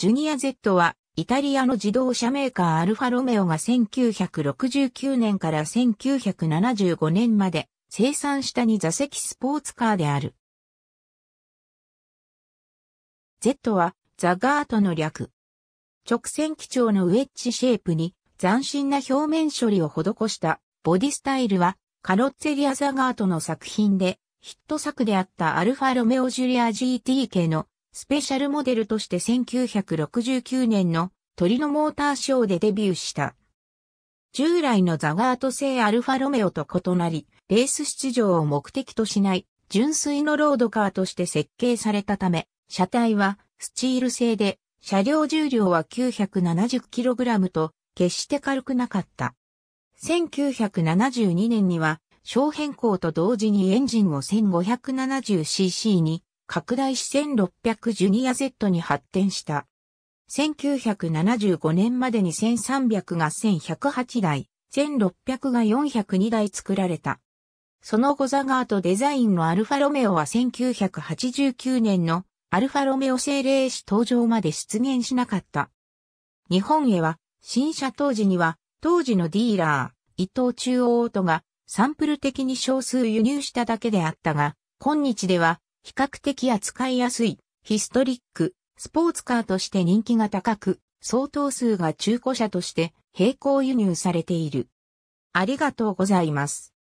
ジュニア Z は、イタリアの自動車メーカーアルファロメオが1969年から1975年まで生産した2座席スポーツカーである。Z はザガートの略。直線基調のウェッジシェイプに斬新な表面処理を施したボディスタイルはカロッツェリアザガートの作品でヒット作であったアルファロメオジュリア GT 系のスペシャルモデルとして1969年の鳥のモーターショーでデビューした。従来のザガート製アルファロメオと異なり、レース出場を目的としない純粋のロードカーとして設計されたため、車体はスチール製で、車両重量は 970kg と決して軽くなかった。1972年には、小変更と同時にエンジンを 1570cc に拡大し1600ジュニア Z に発展した。1975年までに1300が1108台、1600が402台作られた。その後ザガーとデザインのアルファロメオは1989年のアルファロメオ精霊史登場まで出現しなかった。日本へは新車当時には当時のディーラー、伊藤中央とがサンプル的に少数輸入しただけであったが、今日では比較的扱いやすい、ヒストリック、スポーツカーとして人気が高く、相当数が中古車として並行輸入されている。ありがとうございます。